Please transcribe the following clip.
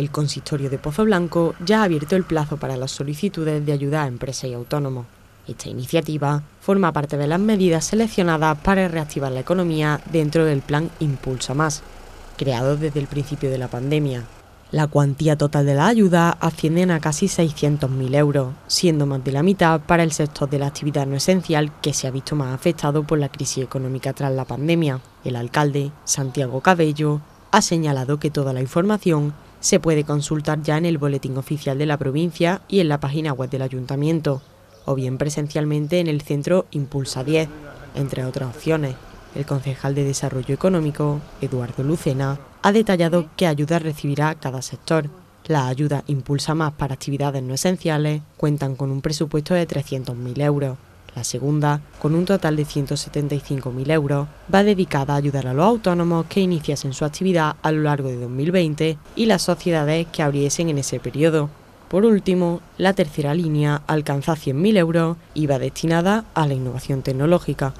El consistorio de Pozo Blanco ya ha abierto el plazo para las solicitudes de ayuda a empresas y autónomos. Esta iniciativa forma parte de las medidas seleccionadas para reactivar la economía dentro del plan Impulsa Más, creado desde el principio de la pandemia. La cuantía total de la ayuda asciende a casi 600.000 euros, siendo más de la mitad para el sector de la actividad no esencial que se ha visto más afectado por la crisis económica tras la pandemia. El alcalde, Santiago Cabello, ha señalado que toda la información se puede consultar ya en el Boletín Oficial de la provincia y en la página web del Ayuntamiento, o bien presencialmente en el centro Impulsa 10, entre otras opciones. El concejal de Desarrollo Económico, Eduardo Lucena, ha detallado qué ayuda recibirá cada sector. La ayuda Impulsa Más para actividades no esenciales cuentan con un presupuesto de 300.000 euros. La segunda, con un total de 175.000 euros, va dedicada a ayudar a los autónomos que iniciasen su actividad a lo largo de 2020 y las sociedades que abriesen en ese periodo. Por último, la tercera línea alcanza 100.000 euros y va destinada a la innovación tecnológica.